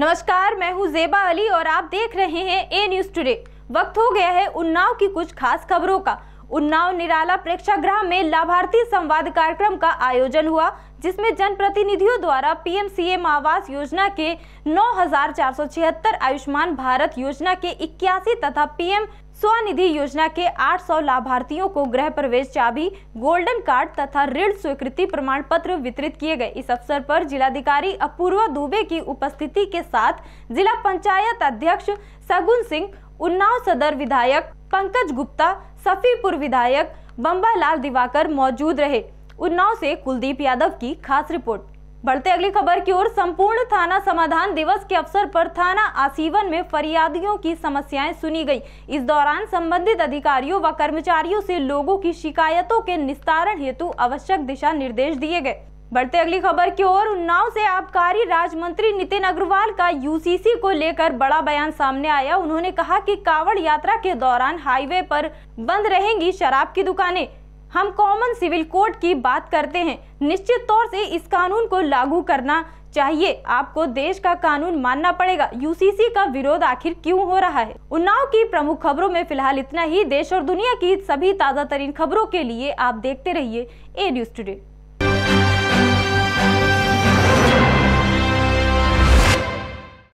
नमस्कार मैं हूं जेबा अली और आप देख रहे हैं ए न्यूज टुडे वक्त हो गया है उन्नाव की कुछ खास खबरों का उन्नाव निराला प्रेक्षागृह में लाभार्थी संवाद कार्यक्रम का आयोजन हुआ जिसमें जनप्रतिनिधियों द्वारा पीएमसीएम आवास योजना के नौ आयुष्मान भारत योजना के इक्यासी तथा पीएम स्वनिधि योजना के 800 लाभार्थियों को गृह प्रवेश चाबी गोल्डन कार्ड तथा ऋण स्वीकृति प्रमाण पत्र वितरित किए गए इस अवसर पर जिलाधिकारी अपूर्वा दुबे की उपस्थिति के साथ जिला पंचायत अध्यक्ष सगुन सिंह उन्नाव सदर विधायक पंकज गुप्ता सफीपुर विधायक बम्बा लाल दिवाकर मौजूद रहे उन्नाव से कुलदीप यादव की खास रिपोर्ट बढ़ते अगली खबर की ओर संपूर्ण थाना समाधान दिवस के अवसर पर थाना आसीवन में फरियादियों की समस्याएं सुनी गई इस दौरान संबंधित अधिकारियों व कर्मचारियों से लोगों की शिकायतों के निस्तारण हेतु आवश्यक दिशा निर्देश दिए गए बढ़ते अगली खबर की ओर उन्नाव से आबकारी राज्य मंत्री नितिन अग्रवाल का यूसीसी को लेकर बड़ा बयान सामने आया उन्होंने कहा कि कावड़ यात्रा के दौरान हाईवे पर बंद रहेंगी शराब की दुकानें हम कॉमन सिविल कोड की बात करते हैं निश्चित तौर से इस कानून को लागू करना चाहिए आपको देश का कानून मानना पड़ेगा यूसीसी का विरोध आखिर क्यों हो रहा है उन्नाव की प्रमुख खबरों में फिलहाल इतना ही देश और दुनिया की सभी ताजा तरीन खबरों के लिए आप देखते रहिए ए न्यूज टूडे